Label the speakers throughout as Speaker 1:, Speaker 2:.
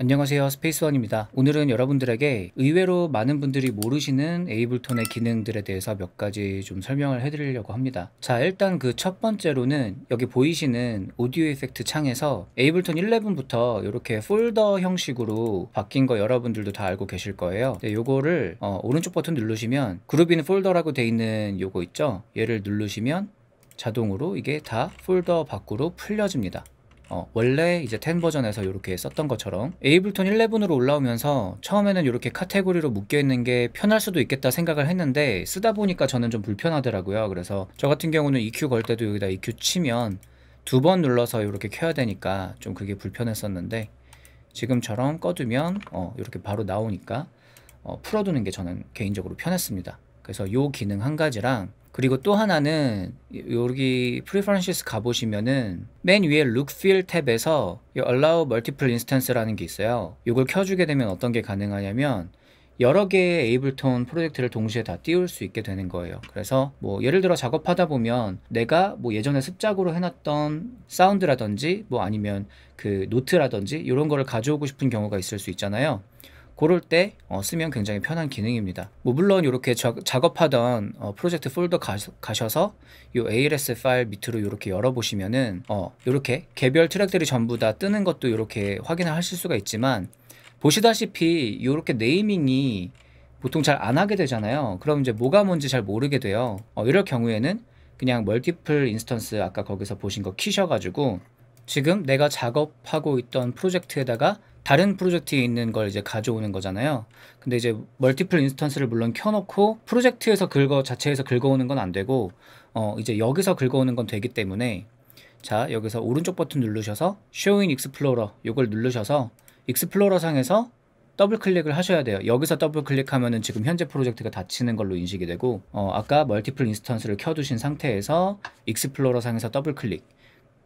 Speaker 1: 안녕하세요 스페이스원입니다 오늘은 여러분들에게 의외로 많은 분들이 모르시는 에이블톤의 기능들에 대해서 몇 가지 좀 설명을 해드리려고 합니다 자 일단 그 첫 번째로는 여기 보이시는 오디오 이펙트 창에서 에이블톤 11부터 이렇게 폴더 형식으로 바뀐 거 여러분들도 다 알고 계실 거예요 네, 요거를 어, 오른쪽 버튼 누르시면 그룹인 폴더라고 돼 있는 요거 있죠 얘를 누르시면 자동으로 이게 다 폴더 밖으로 풀려집니다 어, 원래 이제 10 버전에서 이렇게 썼던 것처럼 에이블턴 11으로 올라오면서 처음에는 이렇게 카테고리로 묶여있는 게 편할 수도 있겠다 생각을 했는데 쓰다 보니까 저는 좀 불편하더라고요 그래서 저 같은 경우는 EQ 걸 때도 여기다 EQ 치면 두 번 눌러서 이렇게 켜야 되니까 좀 그게 불편했었는데 지금처럼 꺼두면 어, 이렇게 바로 나오니까 어, 풀어두는 게 저는 개인적으로 편했습니다 그래서 요 기능 한 가지랑 그리고 또 하나는 여기 프리퍼런시스 가보시면은 맨 위에 룩필 탭에서 Allow Multiple Instance라는 게 있어요. 이걸 켜주게 되면 어떤 게 가능하냐면 여러 개의 에이블톤 프로젝트를 동시에 다 띄울 수 있게 되는 거예요. 그래서 뭐 예를 들어 작업하다 보면 내가 뭐 예전에 습작으로 해놨던 사운드라든지 뭐 아니면 그 노트라든지 이런 거를 가져오고 싶은 경우가 있을 수 있잖아요. 그럴 때 어, 쓰면 굉장히 편한 기능입니다. 뭐 물론 이렇게 저, 작업하던 어, 프로젝트 폴더 가셔, 서이 ALS 파일 밑으로 이렇게 열어보시면은 어, 이렇게 개별 트랙들이 전부 다 뜨는 것도 이렇게 확인을 하실 수가 있지만 보시다시피 이렇게 네이밍이 보통 잘 안 하게 되잖아요. 그럼 이제 뭐가 뭔지 잘 모르게 돼요. 어, 이럴 경우에는 그냥 멀티플 인스턴스 아까 거기서 보신 거 키셔가지고 지금 내가 작업하고 있던 프로젝트에다가 다른 프로젝트에 있는 걸 이제 가져오는 거잖아요. 근데 이제 멀티플 인스턴스를 물론 켜놓고 프로젝트에서 긁어 자체에서 긁어오는 건 안 되고 어 이제 여기서 긁어오는 건 되기 때문에 자 여기서 오른쪽 버튼 누르셔서 Show in Explorer 이걸 누르셔서 익스플로러 상에서 더블 클릭을 하셔야 돼요. 여기서 더블 클릭하면은 지금 현재 프로젝트가 닫히는 걸로 인식이 되고 어, 아까 멀티플 인스턴스를 켜두신 상태에서 익스플로러 상에서 더블 클릭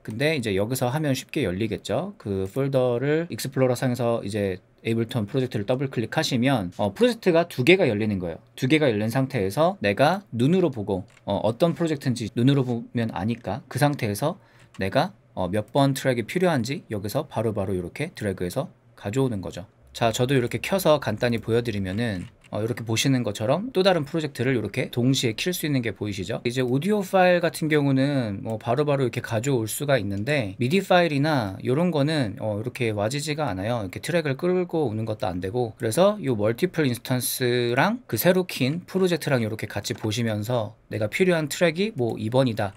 Speaker 1: 근데 이제 여기서 하면 쉽게 열리겠죠. 그 폴더를 익스플로러 상에서 이제 에이블턴 프로젝트를 더블 클릭하시면 어, 프로젝트가 두 개가 열리는 거예요. 두 개가 열린 상태에서 내가 눈으로 보고 어, 떤 프로젝트인지 눈으로 보면 아니까 그 상태에서 내가 어, 몇 번 트랙이 필요한지 여기서 바로바로 바로 이렇게 드래그해서 가져오는 거죠. 자 저도 이렇게 켜서 간단히 보여드리면은 어, 이렇게 보시는 것처럼 또 다른 프로젝트를 이렇게 동시에 킬 수 있는 게 보이시죠 이제 오디오 파일 같은 경우는 뭐 바로바로 이렇게 가져올 수가 있는데 미디 파일이나 이런 거는 어, 이렇게 와지지가 않아요 이렇게 트랙을 끌고 오는 것도 안 되고 그래서 이 멀티플 인스턴스랑 그 새로 킨 프로젝트랑 이렇게 같이 보시면서 내가 필요한 트랙이 뭐 2번이다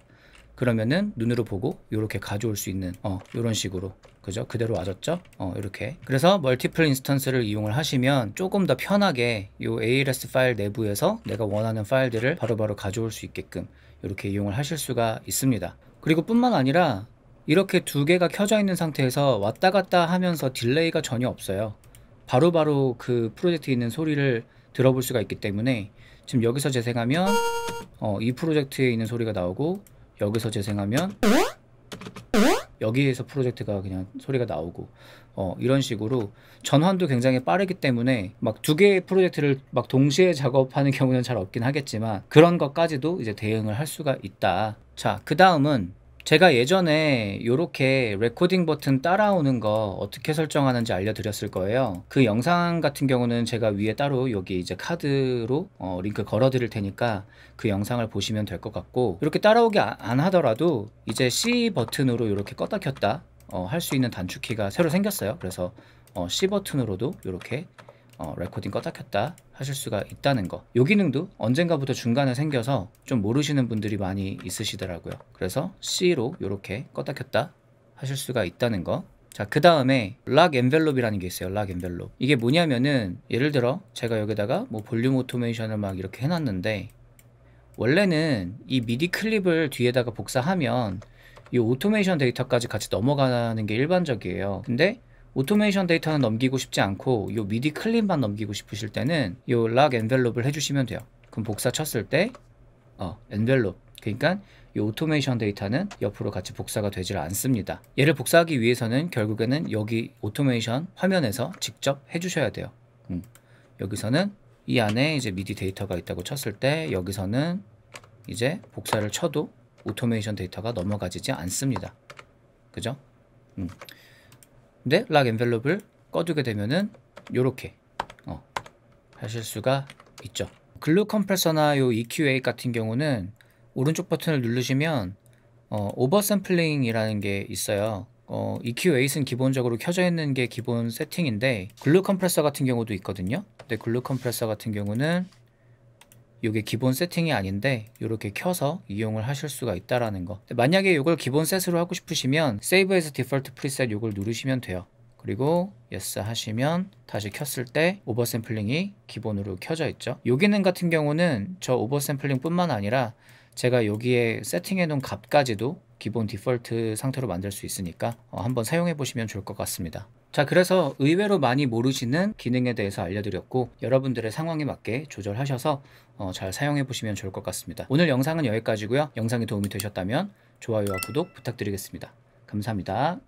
Speaker 1: 그러면은 눈으로 보고 이렇게 가져올 수 있는 어, 이런 식으로 그죠? 그대로 와줬죠? 어, 이렇게. 그래서 멀티플 인스턴스를 이용을 하시면 조금 더 편하게 이 ALS 파일 내부에서 내가 원하는 파일들을 바로바로 바로 가져올 수 있게끔 이렇게 이용을 하실 수가 있습니다. 그리고 뿐만 아니라 이렇게 두 개가 켜져 있는 상태에서 왔다 갔다 하면서 딜레이가 전혀 없어요. 바로바로 바로 그 프로젝트에 있는 소리를 들어볼 수가 있기 때문에 지금 여기서 재생하면 어, 이 프로젝트에 있는 소리가 나오고 여기서 재생하면 여기에서 프로젝트가 그냥 소리가 나오고 어, 이런 식으로 전환도 굉장히 빠르기 때문에 막 두 개의 프로젝트를 막 동시에 작업하는 경우는 잘 없긴 하겠지만 그런 것까지도 이제 대응을 할 수가 있다. 자, 그 다음은 제가 예전에 이렇게 레코딩 버튼 따라오는 거 어떻게 설정하는지 알려드렸을 거예요. 그 영상 같은 경우는 제가 위에 따로 여기 이제 카드로 어, 링크 걸어 드릴 테니까 그 영상을 보시면 될 것 같고 이렇게 따라오게 아, 안 하더라도 이제 C 버튼으로 이렇게 껐다 켰다 어, 할수 있는 단축키가 새로 생겼어요. 그래서 어, C 버튼으로도 이렇게 어, 레코딩 껐다 켰다 하실 수가 있다는 거. 요 기능도 언젠가부터 중간에 생겨서 좀 모르시는 분들이 많이 있으시더라고요. 그래서 C로 이렇게 껐다 켰다 하실 수가 있다는 거. 자, 그 다음에 락 엔벨롭이라는 게 있어요. 락 엔벨롭. 이게 뭐냐면은 예를 들어 제가 여기다가 뭐 볼륨 오토메이션을 막 이렇게 해놨는데 원래는 이 미디 클립을 뒤에다가 복사하면 이 오토메이션 데이터까지 같이 넘어가는 게 일반적이에요. 근데 오토메이션 데이터는 넘기고 싶지 않고 요 미디 클립만 넘기고 싶으실 때는 요 락 엔벨롭을 해주시면 돼요. 그럼 복사 쳤을 때 어, 엔벨롭 그러니까 이 오토메이션 데이터는 옆으로 같이 복사가 되질 않습니다. 얘를 복사하기 위해서는 결국에는 여기 오토메이션 화면에서 직접 해주셔야 돼요. 음. 여기서는 이 안에 이제 미디 데이터가 있다고 쳤을 때 여기서는 이제 복사를 쳐도 오토메이션 데이터가 넘어가지지 않습니다. 그죠? 음. 근데 락 엔벨롭을 꺼두게 되면은 요렇게 어, 하실 수가 있죠 글루 컴프레서나 요 EQA 같은 경우는 오른쪽 버튼을 누르시면 어, 오버샘플링이라는 게 있어요 어, e q a 는 기본적으로 켜져 있는 게 기본 세팅인데 글루 컴프레서 같은 경우도 있거든요 근데 글루 컴프레서 같은 경우는 이게 기본 세팅이 아닌데 이렇게 켜서 이용을 하실 수가 있다라는 거 만약에 이걸 기본 셋으로 하고 싶으시면 Save as Default Preset 이걸 누르시면 돼요 그리고 yes 하시면 다시 켰을 때 오버샘플링이 기본으로 켜져 있죠 여기는 같은 경우는 저 오버샘플링 뿐만 아니라 제가 여기에 세팅해 놓은 값까지도 기본 디폴트 상태로 만들 수 있으니까 어, 한번 사용해 보시면 좋을 것 같습니다 자, 그래서 의외로 많이 모르시는 기능에 대해서 알려드렸고 여러분들의 상황에 맞게 조절하셔서 어, 잘 사용해 보시면 좋을 것 같습니다. 오늘 영상은 여기까지고요. 영상이 도움이 되셨다면 좋아요와 구독 부탁드리겠습니다. 감사합니다.